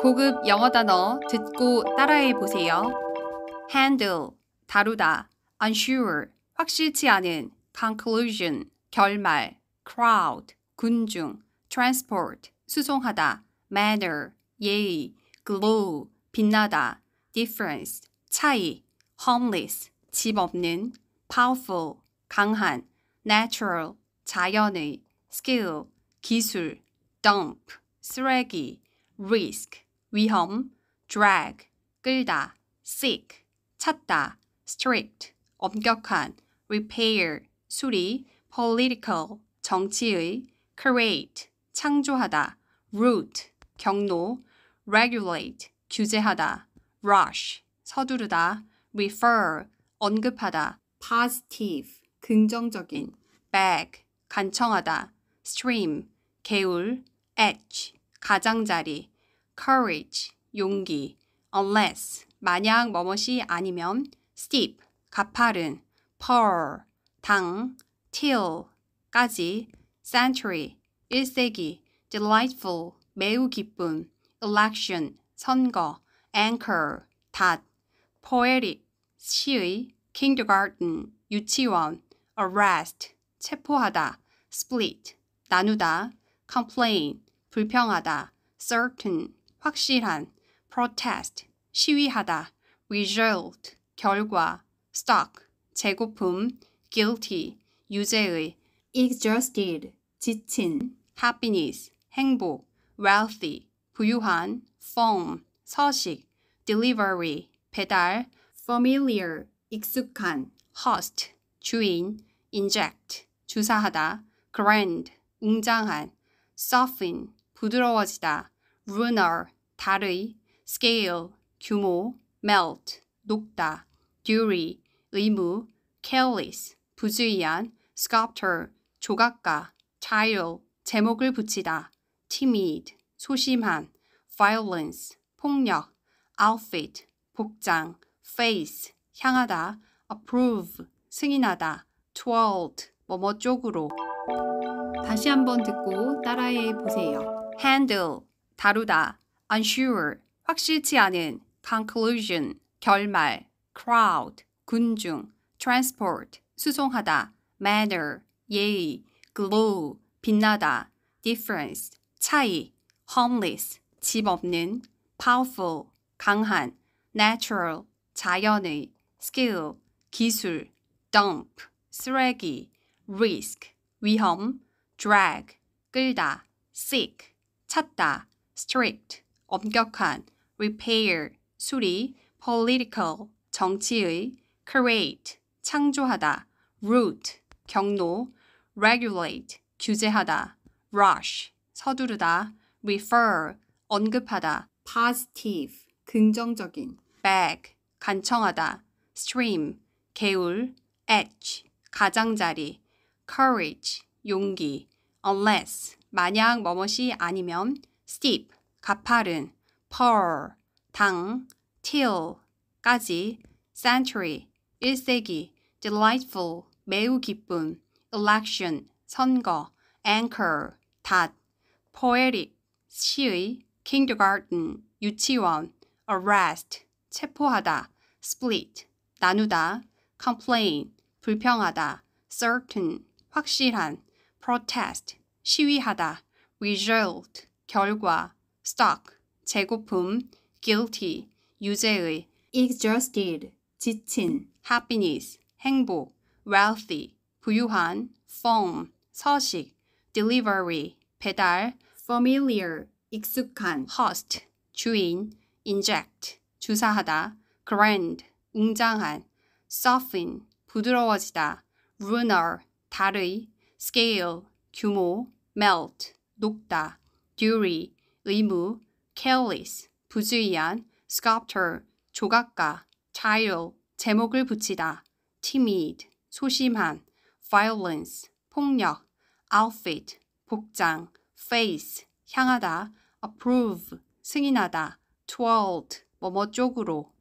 고급 영어 단어 듣고 따라해 보세요. handle 다루다 unsure 확실치 않은 conclusion 결말 crowd 군중 transport 수송하다 manner 예의 glow 빛나다 difference 차이 homeless 집 없는 powerful 강한 natural 자연의 skill 기술 dump 쓰레기 risk, 위험, drag, 끌다, seek, 찾다, strict, 엄격한, repair, 수리, political, 정치의, create, 창조하다, route, 경로, regulate, 규제하다, rush, 서두르다, refer, 언급하다, positive, 긍정적인, beg, 간청하다, stream, 개울, edge, 가장자리, courage, 용기, unless, 만약 뭐뭇이 아니면, steep, 가파른, pearl, 당, till, 까지, century, 1세기, delightful, 매우 기쁨, election, 선거, anchor, 닷, poetic, 시의, kindergarten, 유치원, arrest, 체포하다, split, 나누다, complain, 불평하다, certain, 확실한, protest, 시위하다, result, 결과, stock, 재고품, guilty, 유죄의, exhausted, 지친, happiness, 행복, wealthy, 부유한, form, 서식, delivery, 배달, familiar, 익숙한, host, 주인, inject, 주사하다, grand, 웅장한, soften, 부드러워지다, runner, 달의, scale, 규모, melt, 녹다, duty, 의무, careless, 부주의한, sculptor, 조각가, tile, 제목을 붙이다, timid, 소심한, violence, 폭력, outfit, 복장, face, 향하다, approve, 승인하다, toward, 뭐뭐 쪽으로. 다시 한번 듣고 따라해 보세요. handle, 다루다, unsure, 확실치 않은, conclusion, 결말, crowd, 군중, transport, 수송하다, manner, 예의, glow, 빛나다, difference, 차이, homeless, 집 없는, powerful, 강한, natural, 자연의, skill, 기술, dump, 쓰레기, risk, 위험, drag, 끌다, sick, 찾다, strict, 엄격한, repair, 수리, political, 정치의, create, 창조하다, r o o t 경로, regulate, 규제하다, rush, 서두르다, refer, 언급하다, positive, 긍정적인, beg, 간청하다, stream, 개울, edge, 가장자리, courage, 용기, unless, 만약 뭐뭇이 아니면 steep, 가파른, pearl, 당, till, 까지 century, 1세기, delightful, 매우 기쁨, election, 선거, anchor, 닷, poetic, 시의, kindergarten, 유치원, arrest, 체포하다, split, 나누다, complain, 불평하다, certain, 확실한, protest, 시위하다, result, 결과, stock, 재고품, guilty, 유죄의, exhausted, 지친, happiness, 행복, wealthy, 부유한, form, 서식, delivery, 배달, familiar, 익숙한, host, 주인, inject, 주사하다, grand, 웅장한, soften, 부드러워지다, runner, 달의, scale, 규모, melt, 녹다, duty, 의무, careless, 부주의한, sculptor, 조각가, tile, 제목을 붙이다, timid, 소심한, violence, 폭력, outfit, 복장, face, 향하다, approve, 승인하다, toward, 뭐뭐 쪽으로